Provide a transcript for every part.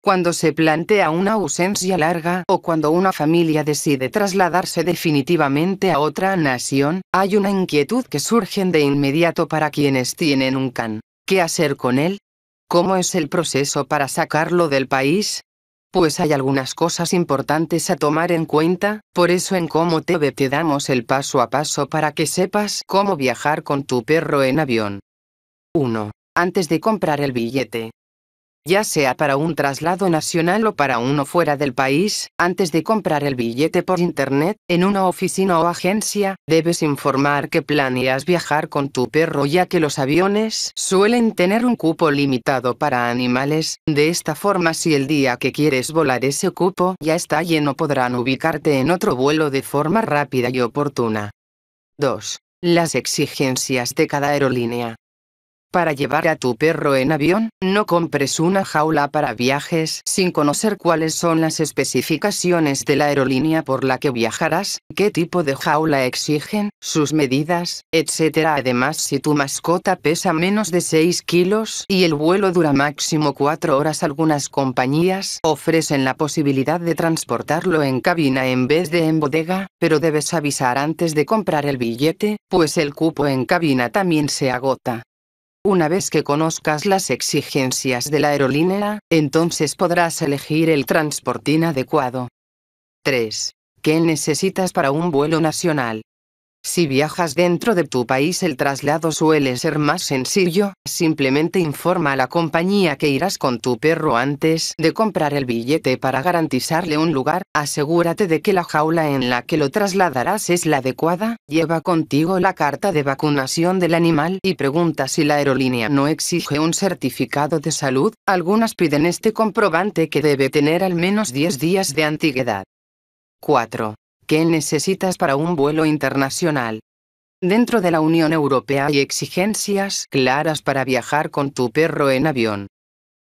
Cuando se plantea una ausencia larga o cuando una familia decide trasladarse definitivamente a otra nación, hay una inquietud que surge de inmediato para quienes tienen un can. ¿Qué hacer con él? ¿Cómo es el proceso para sacarlo del país? pues hay algunas cosas importantes a tomar en cuenta, por eso en Cómo TV te damos el paso a paso para que sepas cómo viajar con tu perro en avión. 1. Antes de comprar el billete, ya sea para un traslado nacional o para uno fuera del país, antes de comprar el billete por internet, en una oficina o agencia, debes informar que planeas viajar con tu perro ya que los aviones suelen tener un cupo limitado para animales, de esta forma si el día que quieres volar ese cupo ya está lleno podrán ubicarte en otro vuelo de forma rápida y oportuna. 2. Las exigencias de cada aerolínea. Para llevar a tu perro en avión, no compres una jaula para viajes sin conocer cuáles son las especificaciones de la aerolínea por la que viajarás, qué tipo de jaula exigen, sus medidas, etc. Además, si tu mascota pesa menos de 6 kilos y el vuelo dura máximo 4 horas, algunas compañías ofrecen la posibilidad de transportarlo en cabina en vez de en bodega, pero debes avisar antes de comprar el billete, pues el cupo en cabina también se agota. Una vez que conozcas las exigencias de la aerolínea, entonces podrás elegir el transportín adecuado. 3. ¿Qué necesitas para un vuelo nacional? Si viajas dentro de tu país el traslado suele ser más sencillo, simplemente informa a la compañía que irás con tu perro antes de comprar el billete para garantizarle un lugar, asegúrate de que la jaula en la que lo trasladarás es la adecuada, lleva contigo la carta de vacunación del animal y pregunta si la aerolínea no exige un certificado de salud, algunas piden este comprobante que debe tener al menos 10 días de antigüedad. 4 necesitas para un vuelo internacional. Dentro de la Unión Europea hay exigencias claras para viajar con tu perro en avión.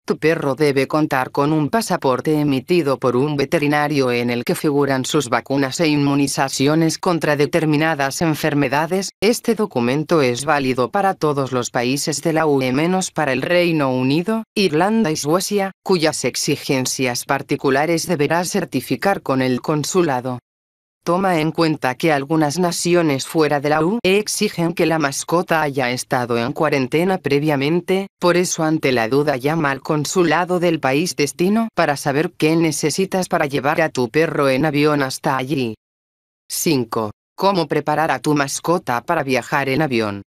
Tu perro debe contar con un pasaporte emitido por un veterinario en el que figuran sus vacunas e inmunizaciones contra determinadas enfermedades. Este documento es válido para todos los países de la UE menos para el Reino Unido, Irlanda y Suecia, cuyas exigencias particulares deberá certificar con el consulado. Toma en cuenta que algunas naciones fuera de la UE exigen que la mascota haya estado en cuarentena previamente, por eso ante la duda llama al consulado del país destino para saber qué necesitas para llevar a tu perro en avión hasta allí. 5. ¿Cómo preparar a tu mascota para viajar en avión?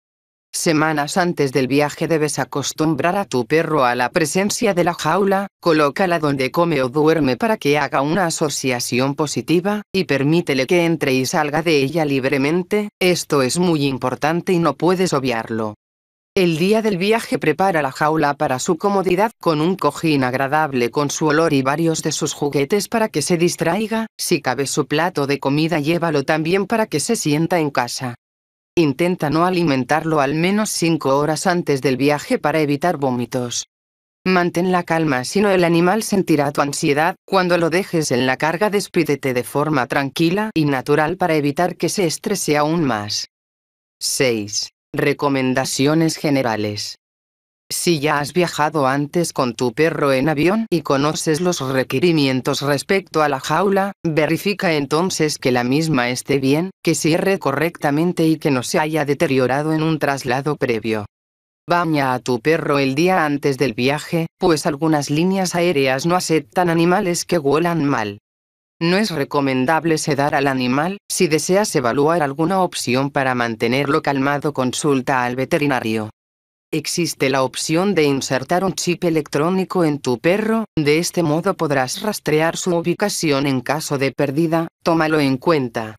Semanas antes del viaje debes acostumbrar a tu perro a la presencia de la jaula, colócala donde come o duerme para que haga una asociación positiva, y permítele que entre y salga de ella libremente, esto es muy importante y no puedes obviarlo. El día del viaje prepara la jaula para su comodidad con un cojín agradable con su olor y varios de sus juguetes para que se distraiga, si cabe su plato de comida llévalo también para que se sienta en casa. Intenta no alimentarlo al menos 5 horas antes del viaje para evitar vómitos. Mantén la calma, si no el animal sentirá tu ansiedad. Cuando lo dejes en la carga, despídete de forma tranquila y natural para evitar que se estrese aún más. 6. Recomendaciones generales. Si ya has viajado antes con tu perro en avión y conoces los requerimientos respecto a la jaula, verifica entonces que la misma esté bien, que cierre correctamente y que no se haya deteriorado en un traslado previo. Baña a tu perro el día antes del viaje, pues algunas líneas aéreas no aceptan animales que huelan mal. No es recomendable sedar al animal, si deseas evaluar alguna opción para mantenerlo calmado consulta al veterinario existe la opción de insertar un chip electrónico en tu perro, de este modo podrás rastrear su ubicación en caso de pérdida, tómalo en cuenta.